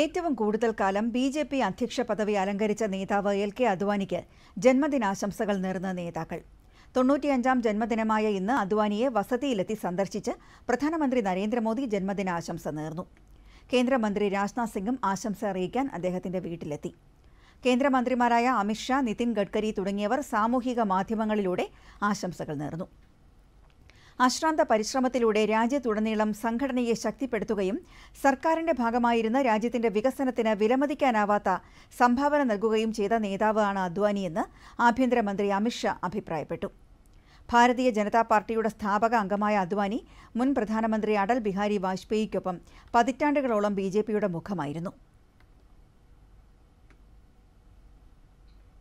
ഏറ്റവും കൂടുതൽ കാലം ബി ജെ പി അധ്യക്ഷ പദവി അലങ്കരിച്ച നേതാവ് എൽ കെ അദ്വാനിക്ക് ജന്മദിനാശംസകൾ നേർന്ന നേതാക്കൾ തൊണ്ണൂറ്റിയഞ്ചാം ജന്മദിനമായ ഇന്ന് അദ്വാനിയെ വസതിയിലെത്തി സന്ദർശിച്ച് പ്രധാനമന്ത്രി നരേന്ദ്രമോദി ജന്മദിനാശംസ നേർന്നു കേന്ദ്രമന്ത്രി രാജ്നാഥ് സിംഗും ആശംസ അറിയിക്കാൻ അദ്ദേഹത്തിന്റെ വീട്ടിലെത്തി കേന്ദ്രമന്ത്രിമാരായ അമിത്ഷാ നിതിൻ ഗഡ്കരി തുടങ്ങിയവർ സാമൂഹിക മാധ്യമങ്ങളിലൂടെ ആശംസകൾ നേർന്നു അശ്രാന്ത പരിശ്രമത്തിലൂടെ രാജ്യത്തുടനീളം സംഘടനയെ ശക്തിപ്പെടുത്തുകയും സർക്കാരിന്റെ ഭാഗമായിരുന്ന രാജ്യത്തിന്റെ വികസനത്തിന് വിലമതിക്കാനാവാത്ത സംഭാവന നൽകുകയും ചെയ്ത നേതാവാണ് അദ്വാനിയെന്ന് ആഭ്യന്തരമന്ത്രി അമിത്ഷാ അഭിപ്രായപ്പെട്ടു ഭാരതീയ ജനതാ പാർട്ടിയുടെ സ്ഥാപക അംഗമായ അദ്വാനി മുൻ പ്രധാനമന്ത്രി അടൽ ബിഹാരി വാജ്പേയിക്കൊപ്പം പതിറ്റാണ്ടുകളോളം ബി മുഖമായിരുന്നു